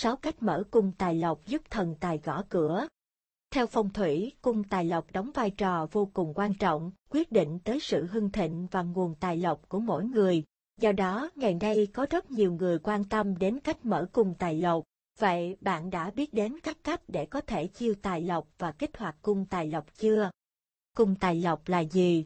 sáu cách mở cung tài lộc giúp thần tài gõ cửa. Theo phong thủy, cung tài lộc đóng vai trò vô cùng quan trọng, quyết định tới sự hưng thịnh và nguồn tài lộc của mỗi người. Do đó, ngày nay có rất nhiều người quan tâm đến cách mở cung tài lộc. Vậy bạn đã biết đến các cách để có thể chiêu tài lộc và kích hoạt cung tài lộc chưa? Cung tài lộc là gì?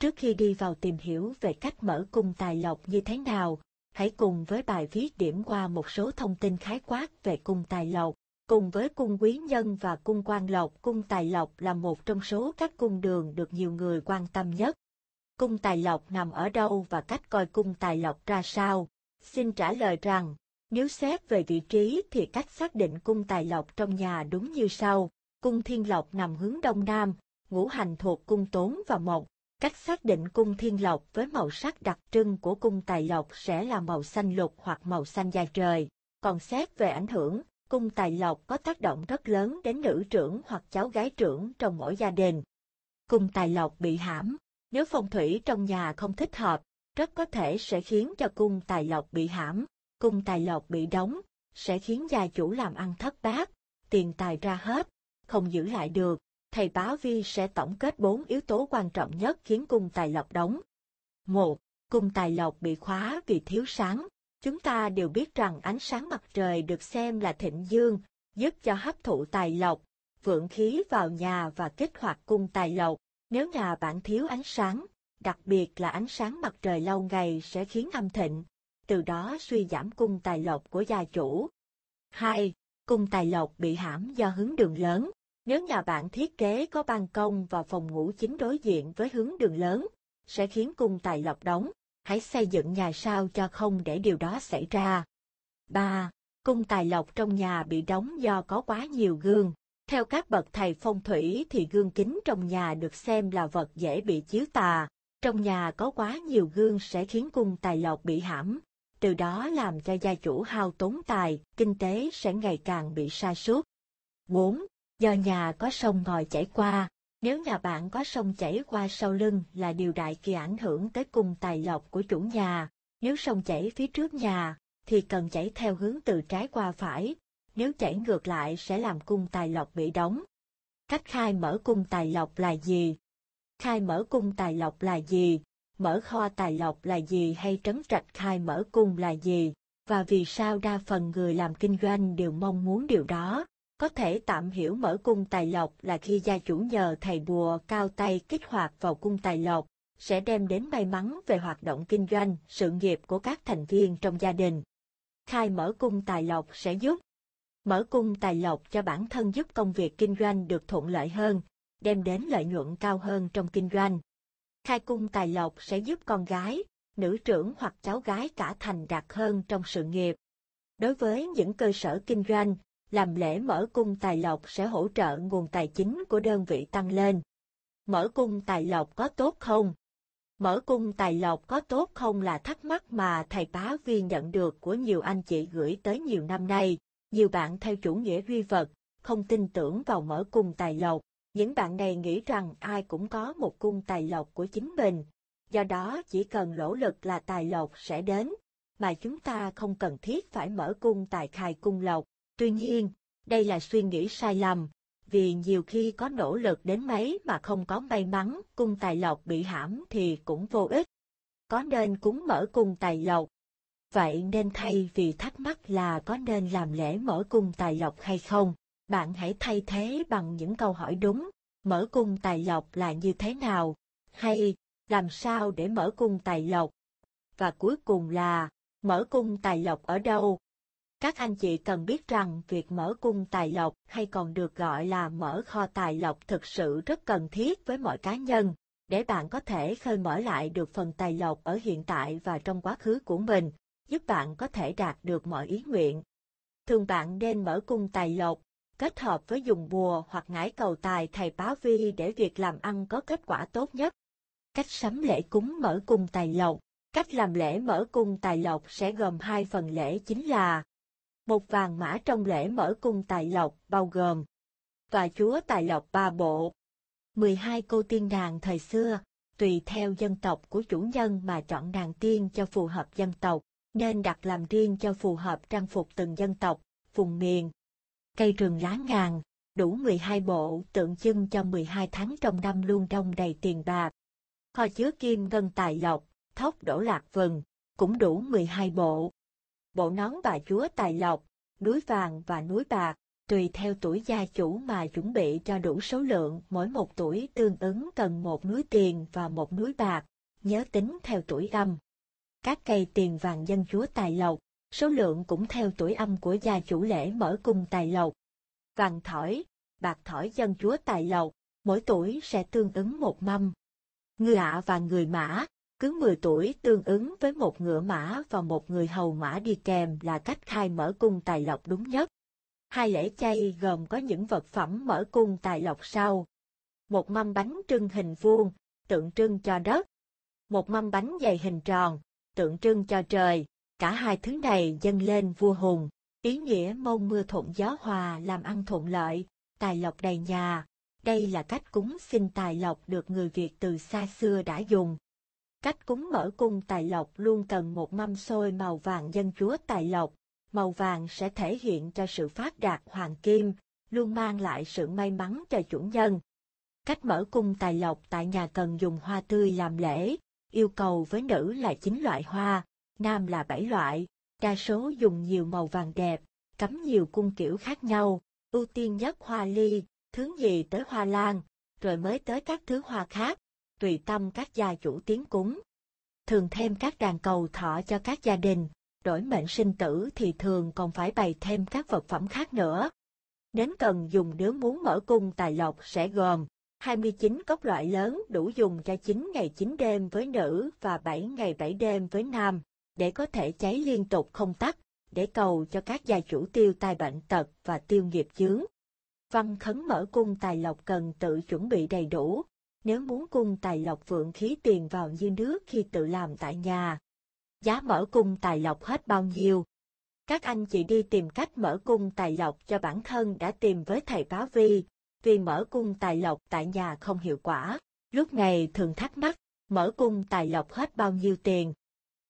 Trước khi đi vào tìm hiểu về cách mở cung tài lộc như thế nào, hãy cùng với bài viết điểm qua một số thông tin khái quát về cung tài lộc. Cùng với cung quý nhân và cung quan lộc, cung tài lộc là một trong số các cung đường được nhiều người quan tâm nhất. Cung tài lộc nằm ở đâu và cách coi cung tài lộc ra sao? Xin trả lời rằng, nếu xét về vị trí thì cách xác định cung tài lộc trong nhà đúng như sau. Cung thiên lộc nằm hướng đông nam, ngũ hành thuộc cung tốn và mộc, Cách xác định cung thiên lộc với màu sắc đặc trưng của cung tài lộc sẽ là màu xanh lục hoặc màu xanh da trời. Còn xét về ảnh hưởng, cung tài lộc có tác động rất lớn đến nữ trưởng hoặc cháu gái trưởng trong mỗi gia đình. Cung tài lộc bị hãm, nếu phong thủy trong nhà không thích hợp, rất có thể sẽ khiến cho cung tài lộc bị hãm, cung tài lộc bị đóng, sẽ khiến gia chủ làm ăn thất bát, tiền tài ra hết, không giữ lại được thầy Bá Vi sẽ tổng kết bốn yếu tố quan trọng nhất khiến cung tài lộc đóng. 1. Cung tài lộc bị khóa vì thiếu sáng. Chúng ta đều biết rằng ánh sáng mặt trời được xem là thịnh dương, giúp cho hấp thụ tài lộc, vượng khí vào nhà và kích hoạt cung tài lộc. Nếu nhà bạn thiếu ánh sáng, đặc biệt là ánh sáng mặt trời lâu ngày sẽ khiến âm thịnh, từ đó suy giảm cung tài lộc của gia chủ. 2. Cung tài lộc bị hãm do hướng đường lớn. Nếu nhà bạn thiết kế có ban công và phòng ngủ chính đối diện với hướng đường lớn, sẽ khiến cung tài lộc đóng, hãy xây dựng nhà sao cho không để điều đó xảy ra. 3. Cung tài lộc trong nhà bị đóng do có quá nhiều gương. Theo các bậc thầy phong thủy thì gương kính trong nhà được xem là vật dễ bị chiếu tà. Trong nhà có quá nhiều gương sẽ khiến cung tài lộc bị hãm, từ đó làm cho gia chủ hao tốn tài, kinh tế sẽ ngày càng bị sa sút. 4. Do nhà có sông ngòi chảy qua, nếu nhà bạn có sông chảy qua sau lưng là điều đại kỳ ảnh hưởng tới cung tài lộc của chủ nhà. Nếu sông chảy phía trước nhà, thì cần chảy theo hướng từ trái qua phải. Nếu chảy ngược lại sẽ làm cung tài lộc bị đóng. Cách khai mở cung tài lộc là gì? Khai mở cung tài lộc là gì? Mở kho tài lộc là gì hay trấn trạch khai mở cung là gì? Và vì sao đa phần người làm kinh doanh đều mong muốn điều đó? Có thể tạm hiểu mở cung tài lộc là khi gia chủ nhờ thầy bùa cao tay kích hoạt vào cung tài lộc, sẽ đem đến may mắn về hoạt động kinh doanh, sự nghiệp của các thành viên trong gia đình. Khai mở cung tài lộc sẽ giúp mở cung tài lộc cho bản thân giúp công việc kinh doanh được thuận lợi hơn, đem đến lợi nhuận cao hơn trong kinh doanh. Khai cung tài lộc sẽ giúp con gái, nữ trưởng hoặc cháu gái cả thành đạt hơn trong sự nghiệp. Đối với những cơ sở kinh doanh, làm lễ mở cung tài lộc sẽ hỗ trợ nguồn tài chính của đơn vị tăng lên. Mở cung tài lộc có tốt không? Mở cung tài lộc có tốt không là thắc mắc mà thầy bá viên nhận được của nhiều anh chị gửi tới nhiều năm nay. Nhiều bạn theo chủ nghĩa duy vật, không tin tưởng vào mở cung tài lộc. Những bạn này nghĩ rằng ai cũng có một cung tài lộc của chính mình. Do đó chỉ cần nỗ lực là tài lộc sẽ đến, mà chúng ta không cần thiết phải mở cung tài khai cung lộc. Tuy nhiên, đây là suy nghĩ sai lầm, vì nhiều khi có nỗ lực đến mấy mà không có may mắn, cung tài lộc bị hãm thì cũng vô ích. Có nên cúng mở cung tài lộc? Vậy nên thay vì thắc mắc là có nên làm lễ mở cung tài lộc hay không, bạn hãy thay thế bằng những câu hỏi đúng, mở cung tài lộc là như thế nào, hay làm sao để mở cung tài lộc? Và cuối cùng là, mở cung tài lộc ở đâu? Các anh chị cần biết rằng việc mở cung tài lộc hay còn được gọi là mở kho tài lộc thực sự rất cần thiết với mọi cá nhân, để bạn có thể khơi mở lại được phần tài lộc ở hiện tại và trong quá khứ của mình, giúp bạn có thể đạt được mọi ý nguyện. Thường bạn nên mở cung tài lộc, kết hợp với dùng bùa hoặc ngải cầu tài thầy báo vi để việc làm ăn có kết quả tốt nhất. Cách sắm lễ cúng mở cung tài lộc Cách làm lễ mở cung tài lộc sẽ gồm hai phần lễ chính là một vàng mã trong lễ mở cung tài lộc bao gồm Tòa chúa tài lộc ba bộ 12 cô tiên nàng thời xưa, tùy theo dân tộc của chủ nhân mà chọn nàng tiên cho phù hợp dân tộc, nên đặt làm riêng cho phù hợp trang phục từng dân tộc, vùng miền. Cây rừng lá ngàn, đủ 12 bộ tượng trưng cho 12 tháng trong năm luôn đông đầy tiền bạc. Kho chứa kim ngân tài lộc, thóc đổ lạc vừng, cũng đủ 12 bộ, bộ nón bà chúa tài lộc, núi vàng và núi bạc, tùy theo tuổi gia chủ mà chuẩn bị cho đủ số lượng, mỗi một tuổi tương ứng cần một núi tiền và một núi bạc, nhớ tính theo tuổi âm. Các cây tiền vàng dân chúa tài lộc, số lượng cũng theo tuổi âm của gia chủ lễ mở cung tài lộc. Vàng thỏi, bạc thỏi dân chúa tài lộc, mỗi tuổi sẽ tương ứng một mâm. Ngư ạ và người mã, cứ 10 tuổi tương ứng với một ngựa mã và một người hầu mã đi kèm là cách khai mở cung tài lộc đúng nhất. Hai lễ chay gồm có những vật phẩm mở cung tài lộc sau. Một mâm bánh trưng hình vuông, tượng trưng cho đất. Một mâm bánh dày hình tròn, tượng trưng cho trời. Cả hai thứ này dâng lên vua hùng. Ý nghĩa mong mưa thuận gió hòa làm ăn thuận lợi, tài lộc đầy nhà. Đây là cách cúng xin tài lộc được người Việt từ xa xưa đã dùng. Cách cúng mở cung tài lộc luôn cần một mâm xôi màu vàng dân chúa tài lộc. Màu vàng sẽ thể hiện cho sự phát đạt hoàng kim, luôn mang lại sự may mắn cho chủ nhân. Cách mở cung tài lộc tại nhà cần dùng hoa tươi làm lễ, yêu cầu với nữ là chín loại hoa, nam là bảy loại, đa số dùng nhiều màu vàng đẹp, cắm nhiều cung kiểu khác nhau, ưu tiên nhất hoa ly, thứ gì tới hoa lan, rồi mới tới các thứ hoa khác tùy tâm các gia chủ tiến cúng. Thường thêm các đàn cầu thọ cho các gia đình, đổi mệnh sinh tử thì thường còn phải bày thêm các vật phẩm khác nữa. Nến cần dùng nếu muốn mở cung tài lộc sẽ gồm 29 cốc loại lớn đủ dùng cho 9 ngày 9 đêm với nữ và 7 ngày 7 đêm với nam, để có thể cháy liên tục không tắt, để cầu cho các gia chủ tiêu tai bệnh tật và tiêu nghiệp chướng. Văn khấn mở cung tài lộc cần tự chuẩn bị đầy đủ, nếu muốn cung tài lộc vượng khí tiền vào như nước khi tự làm tại nhà. Giá mở cung tài lộc hết bao nhiêu? Các anh chị đi tìm cách mở cung tài lộc cho bản thân đã tìm với thầy báo vi, vì mở cung tài lộc tại nhà không hiệu quả. Lúc này thường thắc mắc, mở cung tài lộc hết bao nhiêu tiền?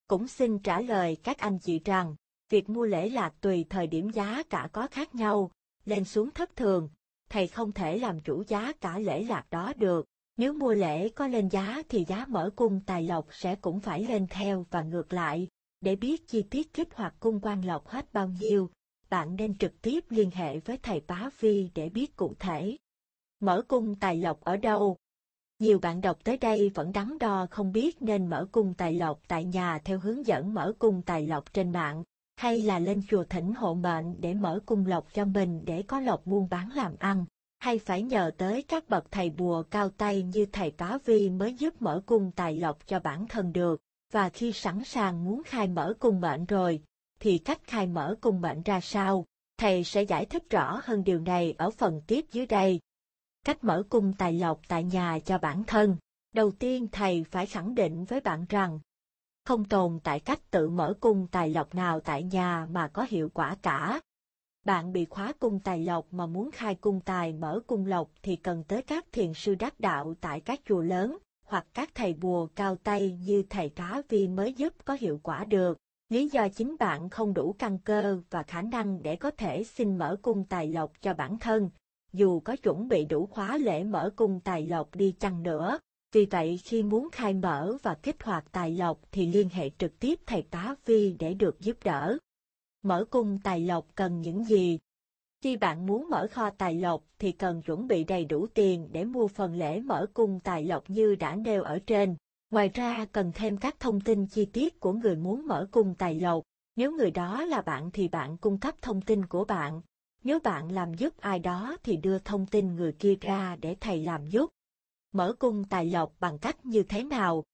Cũng xin trả lời các anh chị rằng, việc mua lễ lạc tùy thời điểm giá cả có khác nhau, lên xuống thất thường, thầy không thể làm chủ giá cả lễ lạc đó được. Nếu mua lễ có lên giá thì giá mở cung tài lộc sẽ cũng phải lên theo và ngược lại. Để biết chi tiết kích hoạt cung quan lộc hết bao nhiêu, bạn nên trực tiếp liên hệ với thầy Bá Vi để biết cụ thể. Mở cung tài lộc ở đâu? Nhiều bạn đọc tới đây vẫn đắn đo không biết nên mở cung tài lộc tại nhà theo hướng dẫn mở cung tài lộc trên mạng, hay là lên chùa thỉnh hộ mệnh để mở cung lộc cho mình để có lộc buôn bán làm ăn hay phải nhờ tới các bậc thầy bùa cao tay như thầy Bá Vi mới giúp mở cung tài lộc cho bản thân được, và khi sẵn sàng muốn khai mở cung mệnh rồi, thì cách khai mở cung mệnh ra sao, thầy sẽ giải thích rõ hơn điều này ở phần tiếp dưới đây. Cách mở cung tài lộc tại nhà cho bản thân, đầu tiên thầy phải khẳng định với bạn rằng, không tồn tại cách tự mở cung tài lộc nào tại nhà mà có hiệu quả cả, bạn bị khóa cung tài lộc mà muốn khai cung tài mở cung lộc thì cần tới các thiền sư đắc đạo tại các chùa lớn, hoặc các thầy bùa cao tay như thầy tá vi mới giúp có hiệu quả được. Lý do chính bạn không đủ căn cơ và khả năng để có thể xin mở cung tài lộc cho bản thân, dù có chuẩn bị đủ khóa lễ mở cung tài lộc đi chăng nữa. Vì vậy khi muốn khai mở và kích hoạt tài lộc thì liên hệ trực tiếp thầy tá vi để được giúp đỡ. Mở cung tài lộc cần những gì? Khi bạn muốn mở kho tài lộc thì cần chuẩn bị đầy đủ tiền để mua phần lễ mở cung tài lộc như đã nêu ở trên. Ngoài ra cần thêm các thông tin chi tiết của người muốn mở cung tài lộc. Nếu người đó là bạn thì bạn cung cấp thông tin của bạn. Nếu bạn làm giúp ai đó thì đưa thông tin người kia ra để thầy làm giúp. Mở cung tài lộc bằng cách như thế nào?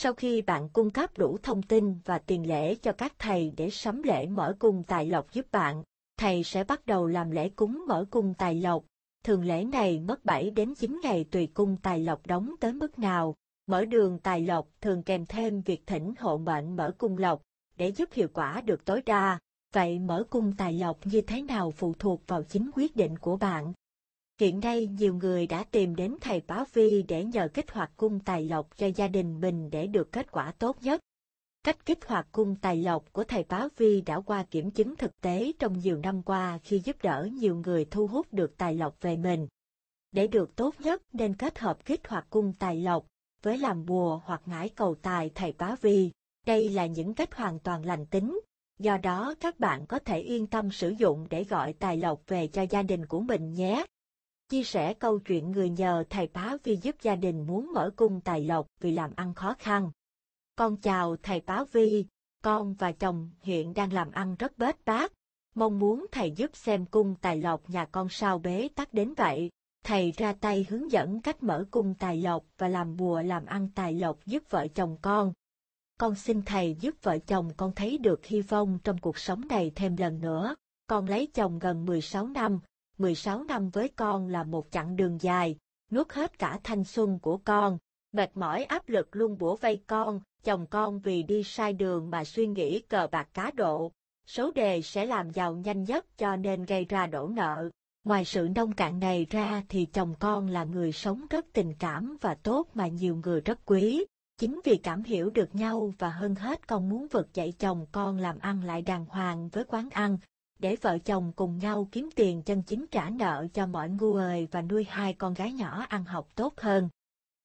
Sau khi bạn cung cấp đủ thông tin và tiền lễ cho các thầy để sắm lễ mở cung tài lộc giúp bạn, thầy sẽ bắt đầu làm lễ cúng mở cung tài lộc. Thường lễ này mất 7 đến 9 ngày tùy cung tài lộc đóng tới mức nào. Mở đường tài lộc thường kèm thêm việc thỉnh hộ mệnh mở cung lộc để giúp hiệu quả được tối đa. Vậy mở cung tài lộc như thế nào phụ thuộc vào chính quyết định của bạn. Hiện nay nhiều người đã tìm đến thầy Bá Vi để nhờ kích hoạt cung tài lộc cho gia đình mình để được kết quả tốt nhất. Cách kích hoạt cung tài lộc của thầy Bá Vi đã qua kiểm chứng thực tế trong nhiều năm qua khi giúp đỡ nhiều người thu hút được tài lộc về mình. Để được tốt nhất nên kết hợp kích hoạt cung tài lộc với làm bùa hoặc ngải cầu tài thầy Bá Vi. Đây là những cách hoàn toàn lành tính, do đó các bạn có thể yên tâm sử dụng để gọi tài lộc về cho gia đình của mình nhé chia sẻ câu chuyện người nhờ thầy bá vi giúp gia đình muốn mở cung tài lộc vì làm ăn khó khăn. Con chào thầy bá vi, con và chồng hiện đang làm ăn rất bết bát, mong muốn thầy giúp xem cung tài lộc nhà con sao bế tắc đến vậy. Thầy ra tay hướng dẫn cách mở cung tài lộc và làm bùa làm ăn tài lộc giúp vợ chồng con. Con xin thầy giúp vợ chồng con thấy được hy vọng trong cuộc sống này thêm lần nữa. Con lấy chồng gần 16 năm, 16 năm với con là một chặng đường dài, nuốt hết cả thanh xuân của con. Mệt mỏi áp lực luôn bủa vây con, chồng con vì đi sai đường mà suy nghĩ cờ bạc cá độ. Số đề sẽ làm giàu nhanh nhất cho nên gây ra đổ nợ. Ngoài sự nông cạn này ra thì chồng con là người sống rất tình cảm và tốt mà nhiều người rất quý. Chính vì cảm hiểu được nhau và hơn hết con muốn vực dậy chồng con làm ăn lại đàng hoàng với quán ăn, để vợ chồng cùng nhau kiếm tiền chân chính trả nợ cho mọi người và nuôi hai con gái nhỏ ăn học tốt hơn.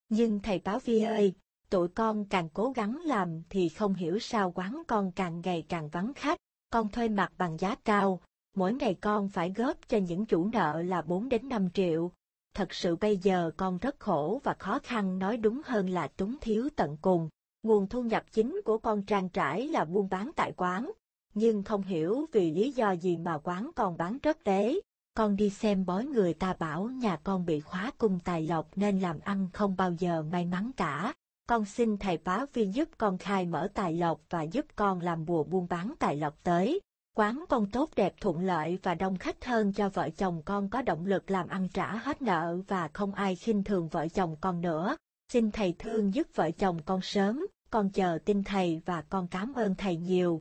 Nhưng thầy báo vi ơi, tụi con càng cố gắng làm thì không hiểu sao quán con càng ngày càng vắng khách, con thuê mặt bằng giá cao, mỗi ngày con phải góp cho những chủ nợ là 4 đến 5 triệu. Thật sự bây giờ con rất khổ và khó khăn nói đúng hơn là túng thiếu tận cùng. Nguồn thu nhập chính của con trang trải là buôn bán tại quán, nhưng không hiểu vì lý do gì mà quán còn bán rất rẻ. Con đi xem bói người ta bảo nhà con bị khóa cung tài lộc nên làm ăn không bao giờ may mắn cả. Con xin thầy phá vi giúp con khai mở tài lộc và giúp con làm bùa buôn bán tài lộc tới. Quán con tốt đẹp thuận lợi và đông khách hơn cho vợ chồng con có động lực làm ăn trả hết nợ và không ai khinh thường vợ chồng con nữa. Xin thầy thương giúp vợ chồng con sớm, con chờ tin thầy và con cảm ơn thầy nhiều.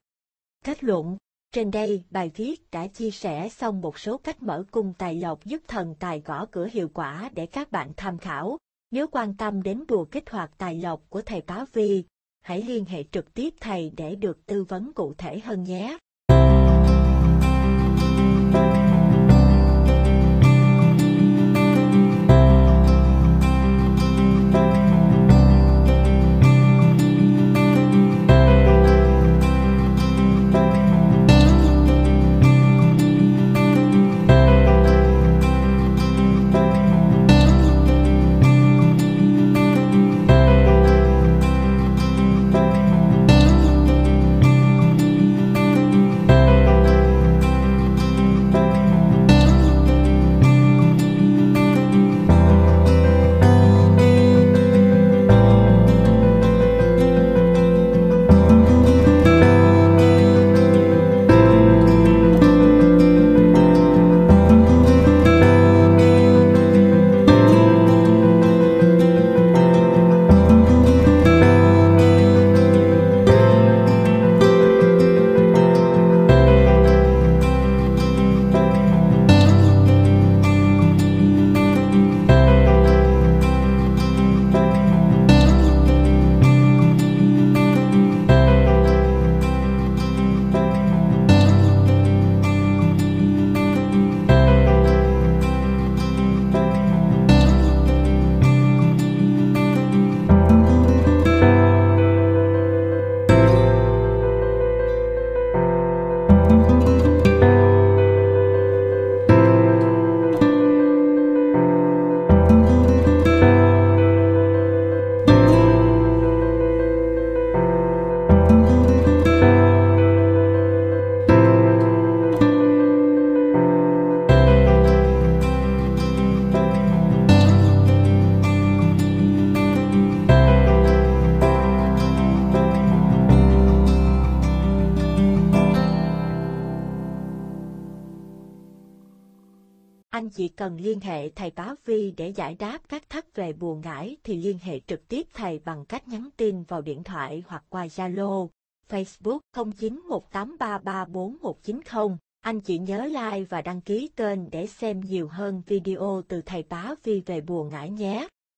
Kết luận, trên đây bài viết đã chia sẻ xong một số cách mở cung tài lộc giúp thần tài gõ cửa hiệu quả để các bạn tham khảo. Nếu quan tâm đến bùa kích hoạt tài lộc của thầy Bá Vi, hãy liên hệ trực tiếp thầy để được tư vấn cụ thể hơn nhé. chỉ cần liên hệ thầy Bá Vi để giải đáp các thắc về buồn ngải thì liên hệ trực tiếp thầy bằng cách nhắn tin vào điện thoại hoặc qua Zalo, Facebook 0918334190. Anh chị nhớ like và đăng ký kênh để xem nhiều hơn video từ thầy Bá Vi về buồn ngải nhé.